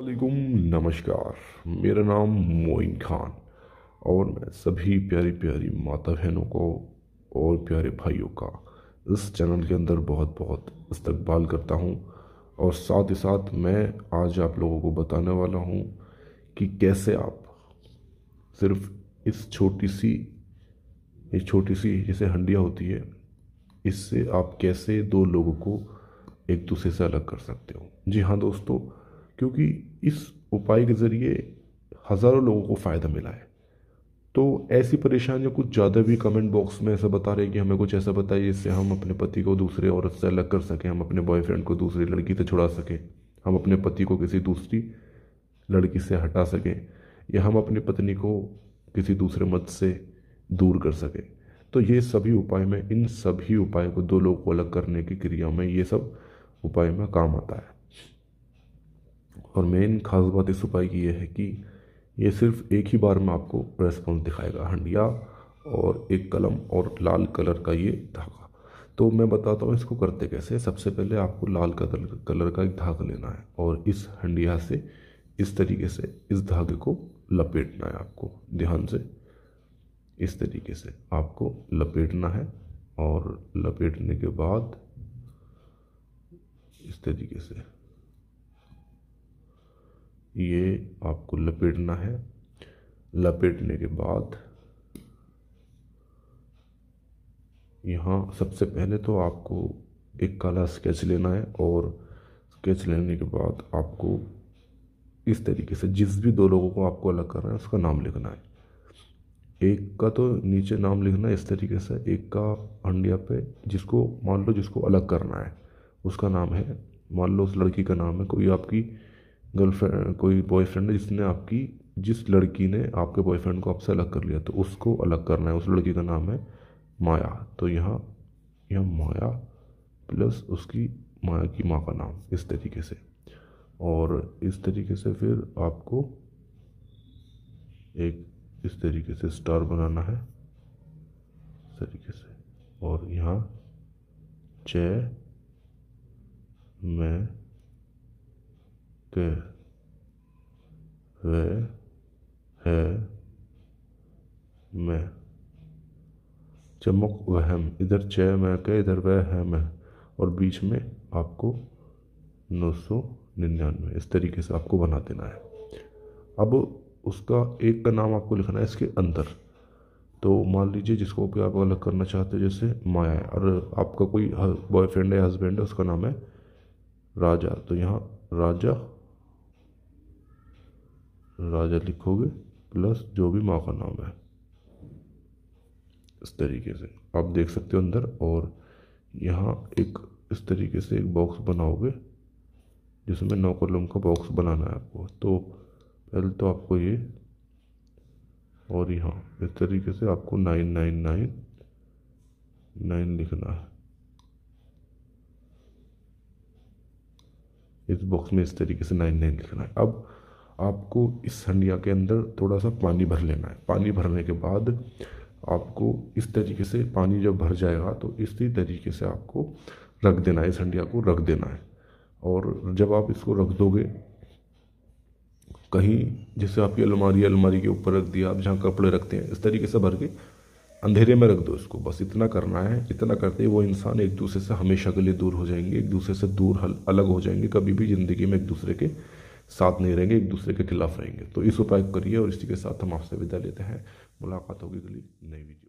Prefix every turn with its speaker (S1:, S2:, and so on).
S1: वालेकुम नमस्कार मेरा नाम मोइन खान और मैं सभी प्यारी प्यारी माता बहनों को और प्यारे भाइयों का इस चैनल के अंदर बहुत बहुत इस्तकबाल करता हूँ और साथ ही साथ मैं आज आप लोगों को बताने वाला हूँ कि कैसे आप सिर्फ इस छोटी सी ये छोटी सी जैसे हंडिया होती है इससे आप कैसे दो लोगों को एक दूसरे से अलग कर सकते हो जी हाँ दोस्तों क्योंकि इस उपाय के ज़रिए हज़ारों लोगों को फ़ायदा मिला है तो ऐसी परेशानियाँ कुछ ज़्यादा भी कमेंट बॉक्स में ऐसा बता रहे हैं कि हमें कुछ ऐसा बताइए जिससे हम अपने पति को दूसरे औरत से अलग कर सकें हम अपने बॉयफ्रेंड को दूसरी लड़की से छुड़ा सकें हम अपने पति को किसी दूसरी लड़की से हटा सकें या हम अपनी पत्नी को किसी दूसरे मत से दूर कर सकें तो ये सभी उपाय में इन सभी उपाय को दो लोग को अलग करने की क्रिया में ये सब उपाय में काम आता है और मेन खास बात इस उपाय की यह है कि ये सिर्फ एक ही बार में आपको रेस्पॉन्स दिखाएगा हंडिया और एक कलम और लाल कलर का ये धागा तो मैं बताता हूँ इसको करते कैसे सबसे पहले आपको लाल कलर कलर का एक धागा लेना है और इस हंडिया से इस तरीके से इस धागे को लपेटना है आपको ध्यान से इस तरीके से आपको लपेटना है और लपेटने के बाद इस तरीके से ये आपको लपेटना है लपेटने के बाद यहाँ सबसे पहले तो आपको एक काला स्केच लेना है और स्केच लेने के बाद आपको इस तरीके से जिस भी दो लोगों को आपको अलग करना है उसका नाम लिखना है एक का तो नीचे नाम लिखना इस तरीके से एक का अंडिया पे जिसको मान लो जिसको अलग करना है उसका नाम है मान लो उस लड़की का नाम है कोई आपकी गर्लफ्रेंड कोई बॉयफ्रेंड है जिसने आपकी जिस लड़की ने आपके बॉयफ्रेंड को आपसे अलग कर लिया तो उसको अलग करना है उस लड़की का नाम है माया तो यहाँ यह माया प्लस उसकी माया की माँ का नाम इस तरीके से और इस तरीके से फिर आपको एक इस तरीके से स्टार बनाना है इस तरीके से और यहाँ चे के वे है मैं चमक वहम इधर च मैं के इधर वह है मैं और बीच में आपको नौ सौ निन्यानवे इस तरीके से आपको बना देना है अब उसका एक का नाम आपको लिखना है इसके अंदर तो मान लीजिए जिसको भी आप अलग करना चाहते हो जैसे माया है और आपका कोई बॉयफ्रेंड है हस्बैंड है उसका नाम है राजा तो यहाँ राजा राजा लिखोगे प्लस जो भी माँ का नाम है इस तरीके से आप देख सकते हो अंदर और यहाँ एक इस तरीके से एक बॉक्स बनाओगे जिसमें नौ कॉलम का बॉक्स बनाना है आपको तो पहले तो आपको ये और यहाँ इस तरीके से आपको नाइन नाइन नाइन नाइन लिखना है इस बॉक्स में इस तरीके से नाइन नाइन लिखना है अब आपको इस हंडिया के अंदर थोड़ा सा पानी भर लेना है पानी भरने के बाद आपको इस तरीके से पानी जब भर जाएगा तो इसी तरीके से आपको रख देना है इस हंडिया को रख देना है और जब आप इसको रख दोगे कहीं जैसे आपकी अलमारी अलमारी के ऊपर रख दिया आप जहाँ कपड़े रखते हैं इस तरीके से भर के अंधेरे में रख दो इसको बस इतना करना है इतना करते ही वो इंसान एक दूसरे से हमेशा के लिए दूर हो जाएंगे एक दूसरे से दूर अलग हो जाएंगे कभी भी ज़िंदगी में एक दूसरे के साथ नहीं रहेंगे एक दूसरे के खिलाफ रहेंगे तो इस उपाय को करिए और इसी के साथ हम आपसे विदा लेते हैं मुलाकात होगी अगली नई वीडियो